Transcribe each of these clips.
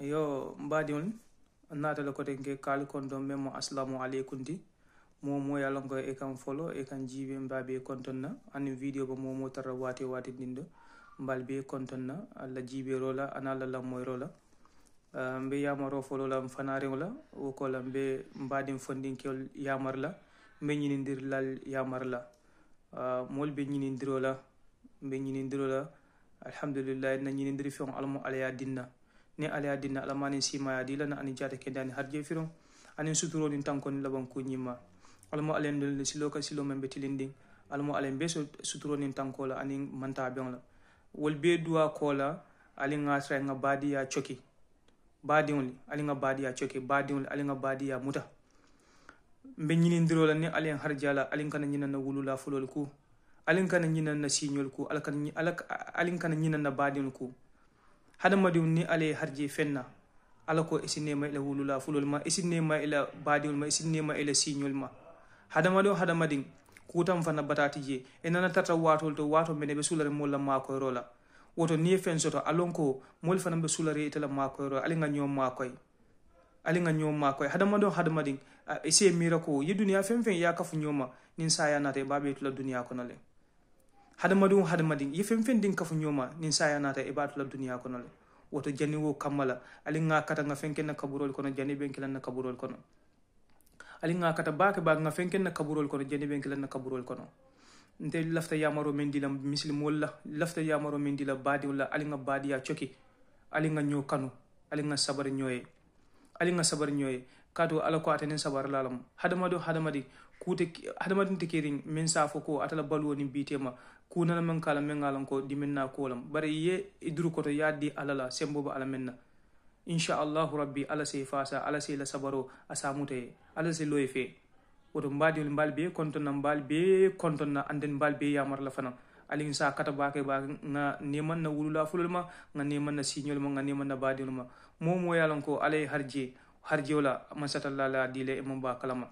yo mbaadiol naatale kote ke kaali konto men mo aslamu mo mo yalla ngoy e kan folo e kan jibe mbabe konton na ani vidéo ba mo tara waate waate ɗinɗo mbal be konton na allah jiiberola ana allah lammoyrola ah, mbe yamaro folola fanareola wokola mbe mbaadin fondinkewol yamarla mbe yamar la ah, mol be la ñinindirola ndiro la alhamdulillah na ñinindiri feŋo almu alaya dinna ni alaya dinna alamanin simaya dilana ani jata kedani har jefiron anin suturodin tankoni laban kuñimma alamo alen dolde silo ka silo men be tilindin alamo alen be suturonin tankola anin mantabeŋola wol be duwa kola alin ŋa sira ŋa badiya coki badiŋol alin ŋa badiya coki badiŋol alin ŋa badiya muta mbe ñinindiro la ni alin harjala alin kana ñinana wulula fulol ku alin kana ñinana siñol ku alin kana ñinana badiŋol ku hadamadiw ni ala ye harje fen na ala ko isinnema ila wulula fulol ma isinnema ila baadiwol ma isinnema ila siñol ma hadamadiw hadamadin kutan fana batati je e nana tata watol to wato mene be sulare molla makoyro la woto ni fen soto alon ko mol fana be sulare itala makoyro ali nga ñoom makoy ali nga ñoom makoy hadamado hadamadin ise mira ko ye duniya fen fen ya kafu ñooma nin saya nata e babe tula duniya kono le hadamadum hadamadin ye fen fen din kafu ñooma nin saya nata e batula duniya kono le woto jani wo la ali ga kata ga fenken na kaburol kono jani ben kilan na kaburol kono alin ga kata bake ba ga fenken na kaburol kono jani ben kilan na kaburol kono nte lafta yamaro di la misilimolu la lafta yamaro di la baadiol la ali ga baadiya coki ali ga ño kanu alin ga sabar ali alin ga sabar ñoye kaatu ala ko atenin sabarlalam hadamado hadamadi kute hadamadin te min safo ko atala baluwo nin bitema kunana men kala men alan ko dimin na kolam bare ye iduru koto yaddi ala la semboba ala men na inchallahu rabbi ala sey fasa ala sey la sabaro a ala sey loye fe woto mbaadiol mbal be kontonna mbal be kontonna anden mbal be yamarla fana alin sa kata bake ba nga neman na wulula fulol ma nga neman na siñol ma nga neman na baadiol ma mo ko alay harje harjewla masatalla la dile e mum kalama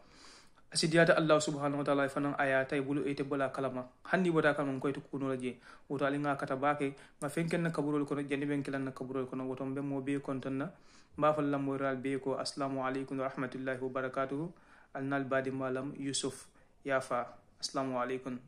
asidiyata allah subhanahu wa taala fana ayata e bulu ete bola kalama hanni bota kalma koye to kunola je woto ali ga kata bake ma fenken na kaburol kono jandi ɓen kilan na kaburol kono woto mbe mo be kontonna mbafal lammoyral be ko assalamu aleykum wa rahmatullahi wa barakatuhu alnal badi malam yusuf yafa assalamu aleykum